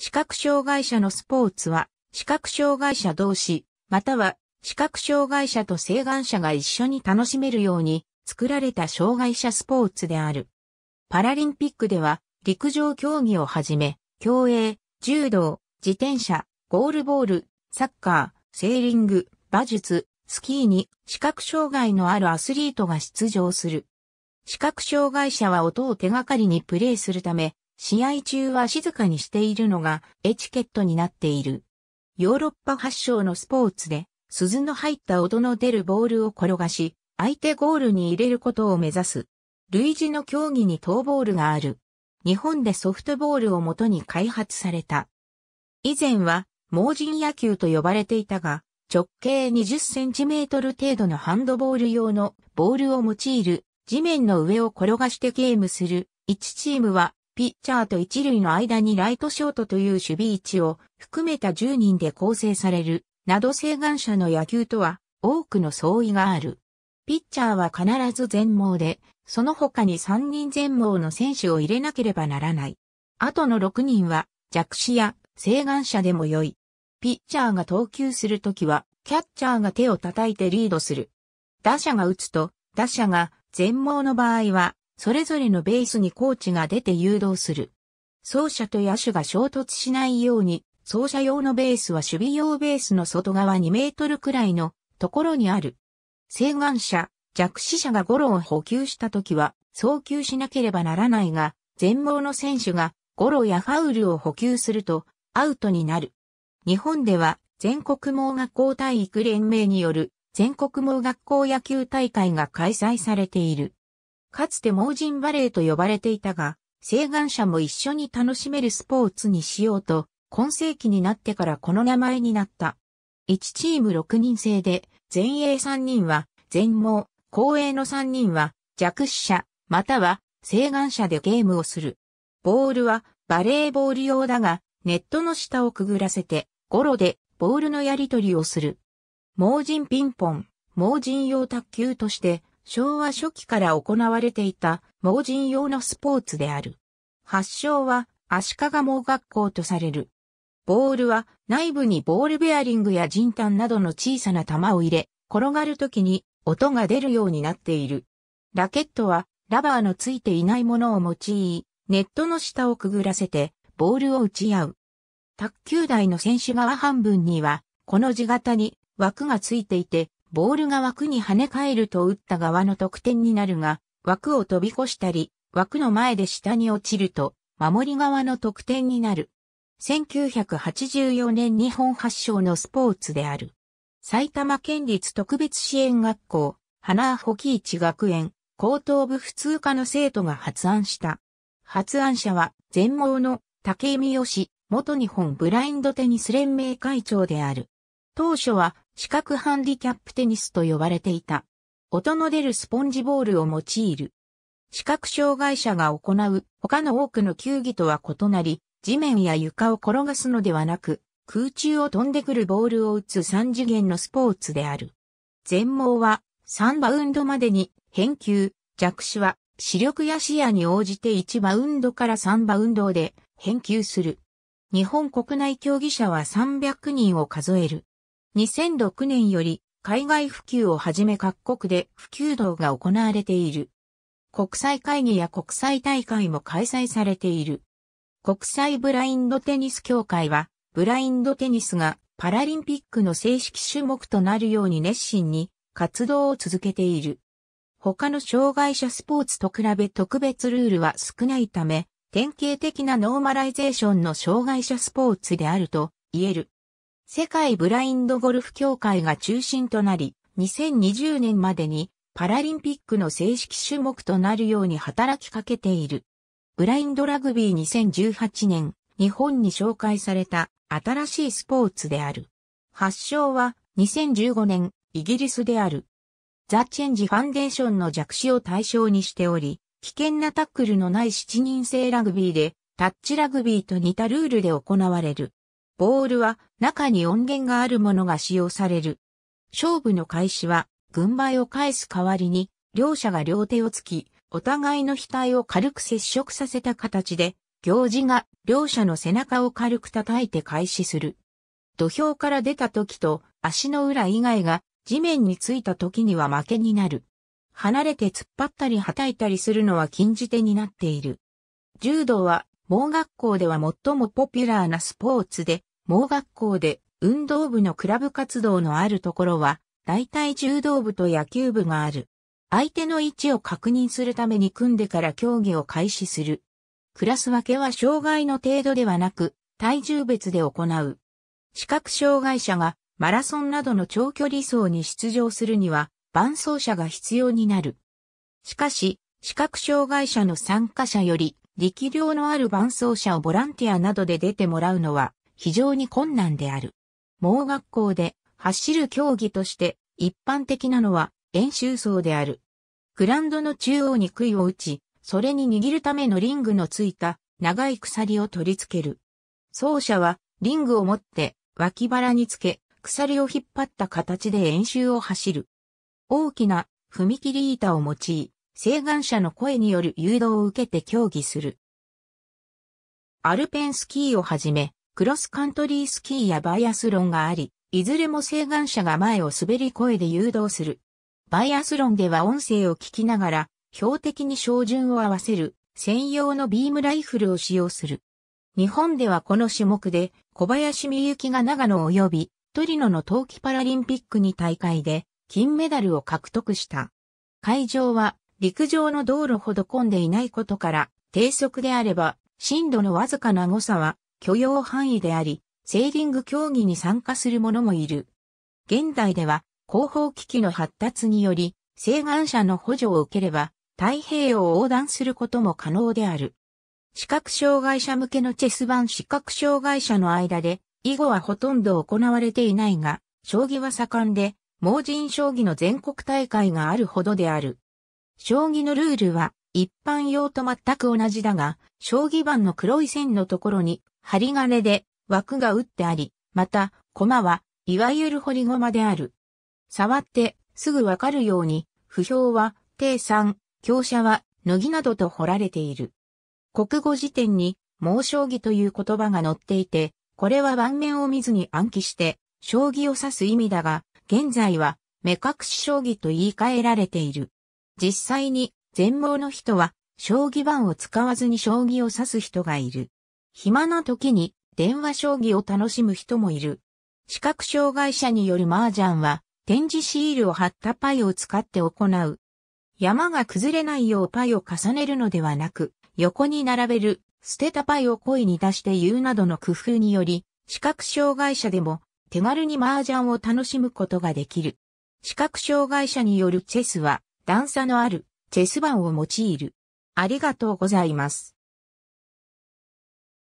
視覚障害者のスポーツは、視覚障害者同士、または視覚障害者と請願者が一緒に楽しめるように作られた障害者スポーツである。パラリンピックでは、陸上競技をはじめ、競泳、柔道、自転車、ゴールボール、サッカー、セーリング、馬術、スキーに視覚障害のあるアスリートが出場する。視覚障害者は音を手がかりにプレーするため、試合中は静かにしているのがエチケットになっている。ヨーロッパ発祥のスポーツで、鈴の入った音の出るボールを転がし、相手ゴールに入れることを目指す。類似の競技にトボールがある。日本でソフトボールをもとに開発された。以前は、盲人野球と呼ばれていたが、直径20センチメートル程度のハンドボール用のボールを用いる地面の上を転がしてゲームする1チームはピッチャーと一塁の間にライトショートという守備位置を含めた10人で構成される、など請願者の野球とは多くの相違がある。ピッチャーは必ず全盲で、その他に3人全盲の選手を入れなければならない。あとの6人は弱視や請願者でも良い。ピッチャーが投球するときは、キャッチャーが手を叩いてリードする。打者が打つと、打者が全盲の場合は、それぞれのベースにコーチが出て誘導する。走者と野手が衝突しないように、走者用のベースは守備用ベースの外側2メートルくらいのところにある。請願者、弱視者がゴロを補給した時は、送球しなければならないが、全盲の選手がゴロやファウルを補給するとアウトになる。日本では全国盲学校体育連盟による全国盲学校野球大会が開催されている。かつて盲人バレーと呼ばれていたが、請願者も一緒に楽しめるスポーツにしようと、今世紀になってからこの名前になった。1チーム6人制で、前衛3人は、全盲、後衛の3人は、弱視者、または、請願者でゲームをする。ボールは、バレーボール用だが、ネットの下をくぐらせて、ゴロで、ボールのやり取りをする。盲人ピンポン、盲人用卓球として、昭和初期から行われていた盲人用のスポーツである。発祥は足利盲学校とされる。ボールは内部にボールベアリングや人炭などの小さな玉を入れ、転がるときに音が出るようになっている。ラケットはラバーのついていないものを用い、ネットの下をくぐらせてボールを打ち合う。卓球台の選手側半分には、この字型に枠がついていて、ボールが枠に跳ね返ると打った側の得点になるが、枠を飛び越したり、枠の前で下に落ちると、守り側の得点になる。1984年日本発祥のスポーツである。埼玉県立特別支援学校、花ホキイチ学園、高等部普通科の生徒が発案した。発案者は、全盲の竹井美義、元日本ブラインドテニス連盟会長である。当初は、四角ハンディキャップテニスと呼ばれていた。音の出るスポンジボールを用いる。視覚障害者が行う他の多くの球技とは異なり、地面や床を転がすのではなく、空中を飛んでくるボールを打つ三次元のスポーツである。全盲は3バウンドまでに返球、弱視は視力や視野に応じて1バウンドから3バウンドで返球する。日本国内競技者は300人を数える。2006年より海外普及をはじめ各国で普及道が行われている。国際会議や国際大会も開催されている。国際ブラインドテニス協会は、ブラインドテニスがパラリンピックの正式種目となるように熱心に活動を続けている。他の障害者スポーツと比べ特別ルールは少ないため、典型的なノーマライゼーションの障害者スポーツであると言える。世界ブラインドゴルフ協会が中心となり、2020年までにパラリンピックの正式種目となるように働きかけている。ブラインドラグビー2018年、日本に紹介された新しいスポーツである。発祥は2015年、イギリスである。ザ・チェンジ・ファンデーションの弱視を対象にしており、危険なタックルのない7人制ラグビーで、タッチラグビーと似たルールで行われる。ボールは中に音源があるものが使用される。勝負の開始は、軍配を返す代わりに、両者が両手をつき、お互いの額を軽く接触させた形で、行司が両者の背中を軽く叩いて開始する。土俵から出た時と足の裏以外が地面についた時には負けになる。離れて突っ張ったり叩いたりするのは禁じ手になっている。柔道は盲学校では最もポピュラーなスポーツで、盲学校で運動部のクラブ活動のあるところは、大体柔道部と野球部がある。相手の位置を確認するために組んでから競技を開始する。クラス分けは障害の程度ではなく、体重別で行う。視覚障害者がマラソンなどの長距離走に出場するには、伴走者が必要になる。しかし、視覚障害者の参加者より力量のある伴走者をボランティアなどで出てもらうのは非常に困難である。盲学校で走る競技として一般的なのは演習走である。グランドの中央に杭を打ち、それに握るためのリングのついた長い鎖を取り付ける。走者はリングを持って脇腹につけ、鎖を引っ張った形で演習を走る。大きな踏切板を用い、請願者の声による誘導を受けて競技する。アルペンスキーをはじめ、クロスカントリースキーやバイアスロンがあり、いずれも請願者が前を滑り声で誘導する。バイアスロンでは音声を聞きながら、標的に照準を合わせる専用のビームライフルを使用する。日本ではこの種目で小林美幸が長野及びトリノの冬季パラリンピックに大会で金メダルを獲得した。会場は陸上の道路ほど混んでいないことから低速であれば深度のわずかな誤差は許容範囲であり、セーリング競技に参加する者もいる。現代では、広報機器の発達により、請願者の補助を受ければ、太平洋を横断することも可能である。視覚障害者向けのチェス版視覚障害者の間で、囲碁はほとんど行われていないが、将棋は盛んで、盲人将棋の全国大会があるほどである。将棋のルールは一般用と全く同じだが、将棋盤の黒い線のところに針金で枠が打ってあり、また、駒は、いわゆる掘り駒である。触って、すぐわかるように、不評は、定三、強者は、乃木などと掘られている。国語辞典に、猛将棋という言葉が載っていて、これは盤面を見ずに暗記して、将棋を指す意味だが、現在は、目隠し将棋と言い換えられている。実際に、全盲の人は、将棋盤を使わずに将棋を指す人がいる。暇な時に電話将棋を楽しむ人もいる。視覚障害者による麻雀は展示シールを貼ったパイを使って行う。山が崩れないようパイを重ねるのではなく、横に並べる、捨てたパイを声に出して言うなどの工夫により、視覚障害者でも手軽に麻雀を楽しむことができる。視覚障害者によるチェスは段差のあるチェス盤を用いる。ありがとうございます。